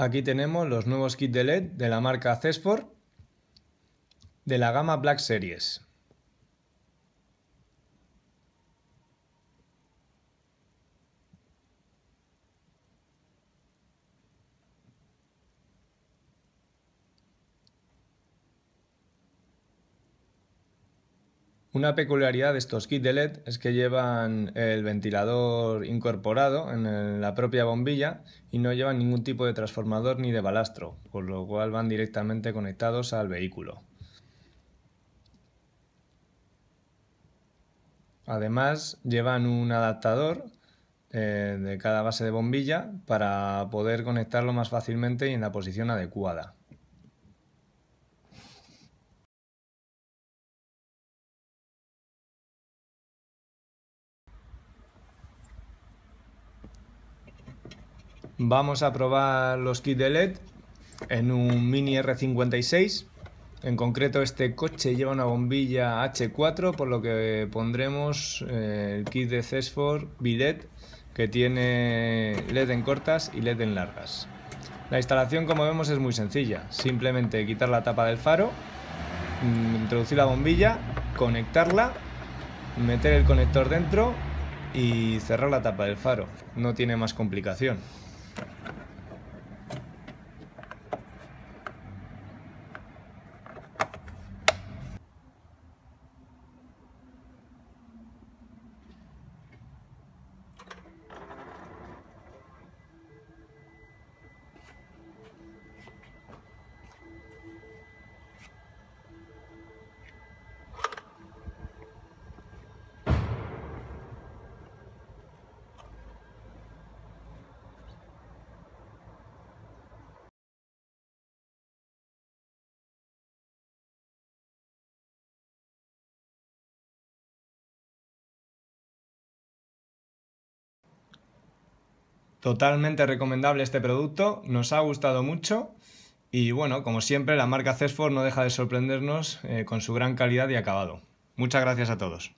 Aquí tenemos los nuevos kits de LED de la marca Cesfor de la gama Black Series. Una peculiaridad de estos kit de LED es que llevan el ventilador incorporado en la propia bombilla y no llevan ningún tipo de transformador ni de balastro, por lo cual van directamente conectados al vehículo. Además llevan un adaptador eh, de cada base de bombilla para poder conectarlo más fácilmente y en la posición adecuada. Vamos a probar los kits de LED en un Mini R56. En concreto este coche lleva una bombilla H4 por lo que pondremos eh, el kit de Cesfor Bi-LED que tiene LED en cortas y LED en largas. La instalación como vemos es muy sencilla, simplemente quitar la tapa del faro, mm, introducir la bombilla, conectarla, meter el conector dentro y cerrar la tapa del faro, no tiene más complicación. Totalmente recomendable este producto, nos ha gustado mucho y bueno, como siempre, la marca Cesfor no deja de sorprendernos eh, con su gran calidad y acabado. Muchas gracias a todos.